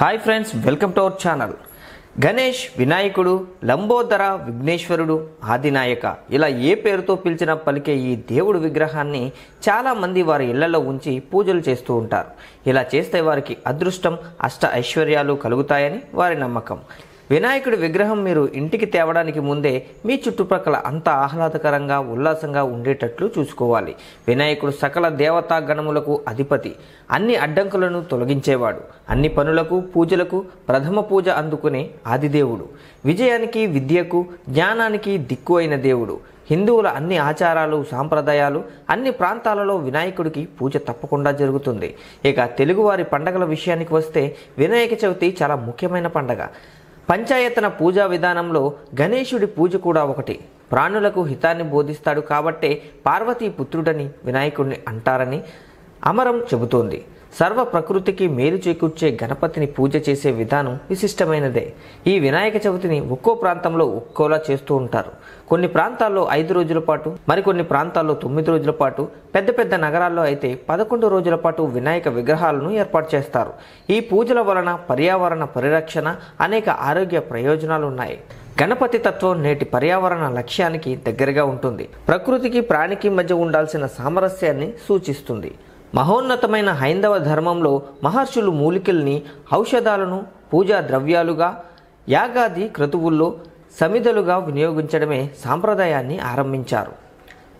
hi friends welcome to our channel Ganesh వినాయకుడు లంబోదర విఘ్నేశ్వరుడు ఆదినాయక ఇలా ఏ పేరుతో పిలిచినా పలికే ఈ దేవుడు విగ్రహాన్ని చాలామంది వారి ఇళ్లలో ఉంచి పూజలు చేస్తూ ఉంటారు ఇలా చేస్తే వారికి అదృష్టం అష్ట ఐశ్వర్యాలు కలుగుతాయని వారి నమ్మకం వినాయకుడి విగ్రహం మీరు ఇంటికి తేవడానికి ముందే మీ చుట్టుపక్కల అంత ఆహ్లాదకరంగా ఉల్లాసంగా ఉండేటట్లు చూసుకోవాలి వినాయకుడు సకల దేవతా గణములకు అధిపతి అన్ని అడ్డంకులను తొలగించేవాడు అన్ని పనులకు పూజలకు ప్రథమ పూజ అందుకునే ఆదిదేవుడు విజయానికి విద్యకు జ్ఞానానికి దిక్కు అయిన దేవుడు హిందువుల అన్ని ఆచారాలు సాంప్రదాయాలు అన్ని ప్రాంతాలలో వినాయకుడికి పూజ తప్పకుండా జరుగుతుంది ఇక తెలుగువారి పండగల విషయానికి వస్తే వినాయక చవితి చాలా ముఖ్యమైన పండగ పంచాయతన పూజా విధానంలో గణేశుడి పూజ కూడా ఒకటి ప్రాణులకు హితాన్ని బోధిస్తాడు కాబట్టే పార్వతీ పుత్రుడని వినాయకుడిని అంటారని అమరం చెబుతోంది సర్వ ప్రకృతికి మేలు చేకూర్చే గణపతిని పూజ చేసే విధానం విశిష్టమైనదే ఈ వినాయక చవితిని ఒక్కో ప్రాంతంలో ఒక్కోలా చేస్తూ ఉంటారు కొన్ని ప్రాంతాల్లో ఐదు రోజుల పాటు మరికొన్ని ప్రాంతాల్లో తొమ్మిది రోజుల పాటు పెద్ద పెద్ద నగరాల్లో అయితే పదకొండు రోజుల పాటు వినాయక విగ్రహాలను ఏర్పాటు చేస్తారు ఈ పూజల వలన పర్యావరణ పరిరక్షణ అనేక ఆరోగ్య ప్రయోజనాలు ఉన్నాయి గణపతి తత్వం నేటి పర్యావరణ లక్ష్యానికి దగ్గరగా ఉంటుంది ప్రకృతికి ప్రాణికి మధ్య ఉండాల్సిన సామరస్యాన్ని సూచిస్తుంది మహోన్నతమైన హైందవ ధర్మంలో మహర్షులు మూలికల్ని ఔషధాలను పూజా ద్రవ్యాలుగా యాగాది క్రతువుల్లో సమిధలుగా వినియోగించడమే సాంప్రదాయాన్ని ఆరంభించారు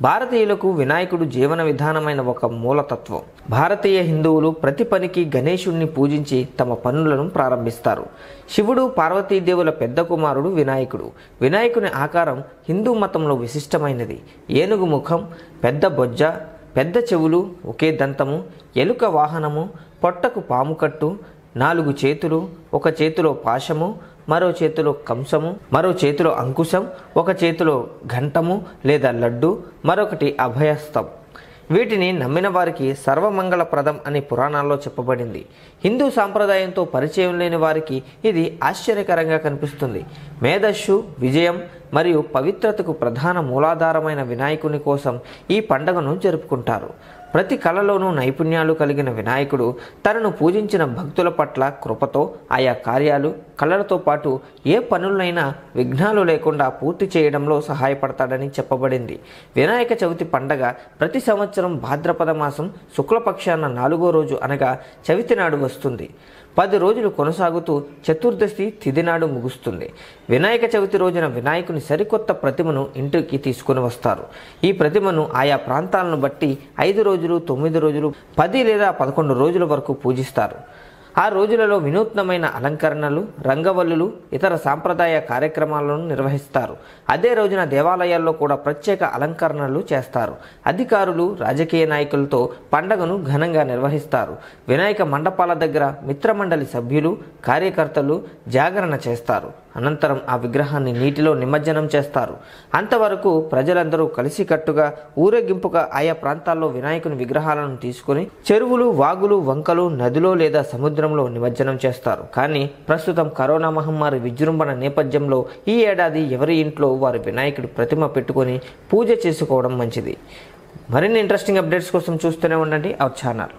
భారతీయులకు వినాయకుడు జీవన విధానమైన ఒక మూలతత్వం భారతీయ హిందువులు ప్రతి పనికి గణేషుణ్ణి పూజించి తమ పనులను ప్రారంభిస్తారు శివుడు పార్వతీదేవుల పెద్ద కుమారుడు వినాయకుడు వినాయకుని ఆకారం హిందూ మతంలో విశిష్టమైనది ఏనుగు ముఖం పెద్ద బొజ్జ పెద్ద చెవులు ఒకే దంతము ఎలుక వాహనము పొట్టకు పాముకట్టు నాలుగు చేతులు ఒక చేతిలో పాశము మరో చేతిలో కంసము మరో చేతిలో అంకుశం ఒక చేతిలో ఘంటము లేదా లడ్డు మరొకటి అభయస్థం వీటిని నమ్మిన వారికి సర్వమంగళప్రదం అని పురాణాల్లో చెప్పబడింది హిందూ సాంప్రదాయంతో పరిచయం లేని వారికి ఇది ఆశ్చర్యకరంగా కనిపిస్తుంది మేధస్సు విజయం మరియు పవిత్రతకు ప్రధాన మూలాధారమైన వినాయకుని కోసం ఈ పండుగను జరుపుకుంటారు ప్రతి కళలోనూ నైపుణ్యాలు కలిగిన వినాయకుడు తనను పూజించిన భక్తుల పట్ల కృపతో ఆయా కార్యాలు కళలతో పాటు ఏ పనులైనా విఘ్నాలు లేకుండా పూర్తి చేయడంలో సహాయపడతాడని చెప్పబడింది వినాయక చవితి పండగ ప్రతి సంవత్సరం భాద్రపద మాసం శుక్లపక్షాన నాలుగో రోజు అనగా చవితి నాడు వస్తుంది పది రోజులు కొనసాగుతూ చతుర్దశి తిథి నాడు ముగుస్తుంది వినాయక చవితి రోజున వినాయకుని సరికొత్త ప్రతిమను ఇంటికి తీసుకుని వస్తారు ఈ ప్రతిమను ఆయా ప్రాంతాలను బట్టి ఐదు రోజులు రోజులు తొమ్మిది రోజులు పది లేదా పదకొండు రోజుల వరకు పూజిస్తారు ఆ రోజులలో వినూత్నమైన అలంకరణలు రంగవల్లులు ఇతర సాంప్రదాయ కార్యక్రమాలను నిర్వహిస్తారు అదే రోజున దేవాలయాల్లో కూడా ప్రత్యేక అలంకరణలు చేస్తారు అధికారులు రాజకీయ నాయకులతో పండగను ఘనంగా నిర్వహిస్తారు వినాయక మండపాల దగ్గర మిత్రమండలి సభ్యులు కార్యకర్తలు జాగరణ చేస్తారు అనంతరం ఆ విగ్రహాన్ని నీటిలో నిమజ్జనం చేస్తారు అంతవరకు ప్రజలందరూ కలిసికట్టుగా ఊరేగింపుగా ఆయా ప్రాంతాల్లో వినాయకుని విగ్రహాలను తీసుకుని చెరువులు వాగులు వంకలు నదిలో లేదా సముద్రంలో నిమజ్జనం చేస్తారు కానీ ప్రస్తుతం కరోనా మహమ్మారి విజృంభణ నేపథ్యంలో ఈ ఏడాది ఎవరి ఇంట్లో వారి వినాయకుడి ప్రతిమ పెట్టుకొని పూజ చేసుకోవడం మంచిది మరిన్ని ఇంట్రెస్టింగ్ అప్డేట్స్ కోసం చూస్తూనే ఉండండి అవర్ ఛానల్